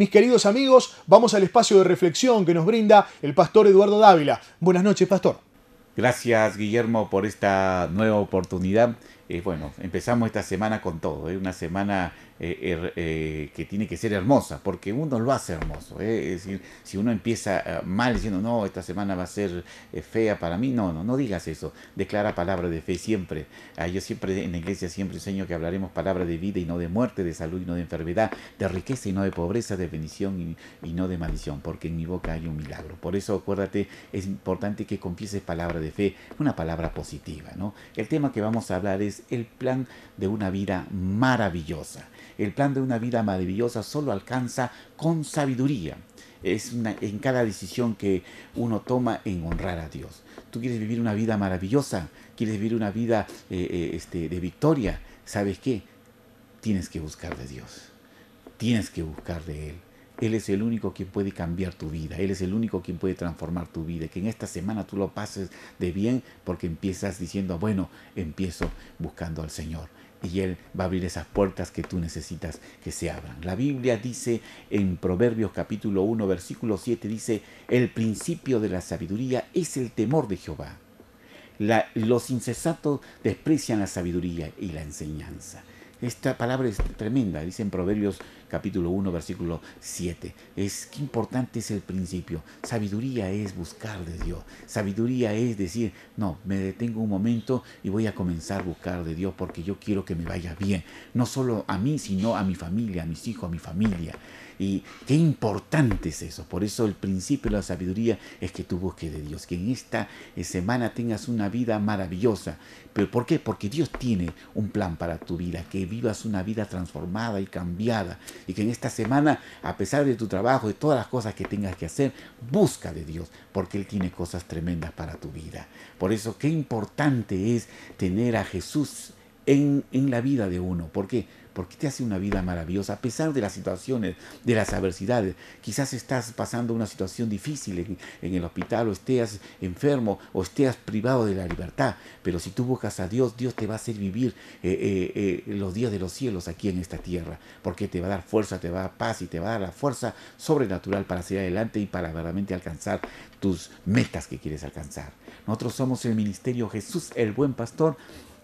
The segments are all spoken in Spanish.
Mis queridos amigos, vamos al espacio de reflexión que nos brinda el pastor Eduardo Dávila. Buenas noches, pastor. Gracias, Guillermo, por esta nueva oportunidad eh, bueno, empezamos esta semana con todo, Es ¿eh? una semana eh, que tiene que ser hermosa, porque uno lo hace hermoso. Es decir, si uno empieza mal diciendo, no, esta semana va a ser fea para mí, no, no, no digas eso. Declara palabra de fe siempre. Ah, yo siempre en la iglesia siempre enseño que hablaremos palabras de vida y no de muerte, de salud y no de enfermedad, de riqueza y no de pobreza, de bendición y, no de maldición, porque en mi boca hay un milagro. Por eso, acuérdate, es importante que confieses palabra de fe, una palabra positiva. ¿no? El tema que vamos a hablar es el plan de una vida maravillosa. El plan de una vida maravillosa solo alcanza con sabiduría. Es en cada decisión que uno toma en honrar a Dios. Tú quieres vivir una vida maravillosa, quieres vivir una vida eh, eh, este, de victoria. ¿Sabes qué? Tienes que buscar de Dios. Tienes que buscar de Él él es el único quien puede cambiar tu vida, Él es el único quien puede transformar tu vida. Que en esta semana tú lo pases de bien porque empiezas diciendo, bueno, empiezo buscando al Señor. Y Él va a abrir esas puertas que tú necesitas que se abran. La Biblia dice en Proverbios capítulo 1, versículo 7, dice, el principio de la sabiduría es el temor de Jehová. los incesatos desprecian la sabiduría y la enseñanza. Esta palabra es tremenda, dice en Proverbios capítulo 1, versículo 7. Es que importante es el principio. Sabiduría es buscar de Dios. Sabiduría es decir, no, me detengo un momento y voy a comenzar a buscar de Dios porque yo quiero que me vaya bien. No solo a mí, sino a mi familia, a mis hijos, a mi familia. Y qué importante es eso. Por eso el principio de la sabiduría es que tú busques de Dios, que en esta semana tengas una vida maravillosa. ¿Pero por qué? Porque Dios tiene un plan para tu vida, que vivas una vida transformada y cambiada, y que en esta semana, a pesar de tu trabajo, y todas las cosas que tengas que hacer, busca de Dios, porque Él tiene cosas tremendas para tu vida. Por eso, qué importante es tener a Jesús en, en la vida de uno. ¿Por qué? porque te hace una vida maravillosa, a pesar de las situaciones, de las adversidades. Quizás estás pasando una situación difícil en, el hospital o estés enfermo o estés privado de la libertad, pero si tú buscas a Dios, Dios te va a hacer vivir eh, eh, eh, los días de los cielos aquí en esta tierra, porque te va a dar fuerza, te va a dar paz y te va a dar la fuerza sobrenatural para seguir adelante y para verdaderamente alcanzar tus metas que quieres alcanzar. Nosotros somos el Ministerio Jesús, el Buen Pastor.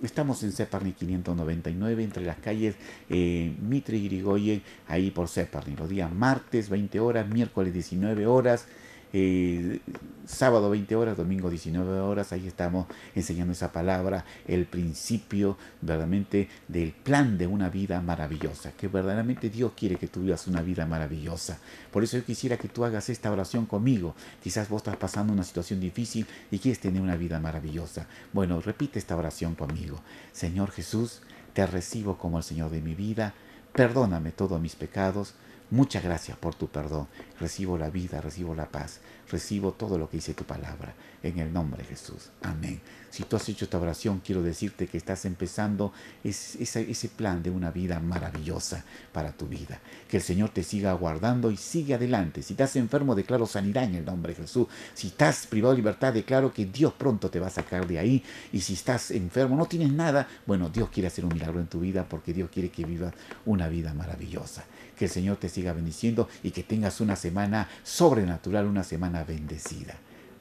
Estamos en Separni 599 entre las calles eh, Mitre Grigoyen ahí por Zeppelin, los días martes 20 horas, miércoles 19 horas, eh, sábado 20 horas, domingo 19 horas, ahí estamos enseñando esa palabra, el principio verdaderamente del plan de una vida maravillosa, que verdaderamente Dios quiere que tú vivas una vida maravillosa. Por eso yo quisiera que tú hagas esta oración conmigo. Quizás vos estás pasando una situación difícil y quieres tener una vida maravillosa. Bueno, repite esta oración conmigo. Señor Jesús, te recibo como el Señor de mi vida, perdóname todos mis pecados, Muchas gracias por tu perdón. Recibo la vida, recibo la paz, recibo todo lo que dice tu palabra. En el nombre de Jesús. Amén. Si tú has hecho esta oración, quiero decirte que estás empezando ese, plan de una vida maravillosa para tu vida. Que el Señor te siga guardando y sigue adelante. Si estás enfermo, declaro sanidad en el nombre de Jesús. Si estás privado de libertad, declaro que Dios pronto te va a sacar de ahí. Y si estás enfermo, no tienes nada, bueno, Dios quiere hacer un milagro en tu vida porque Dios quiere que vivas una vida maravillosa. Que el Señor te siga bendiciendo y que tengas una semana sobrenatural, una semana bendecida.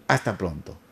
Hasta pronto.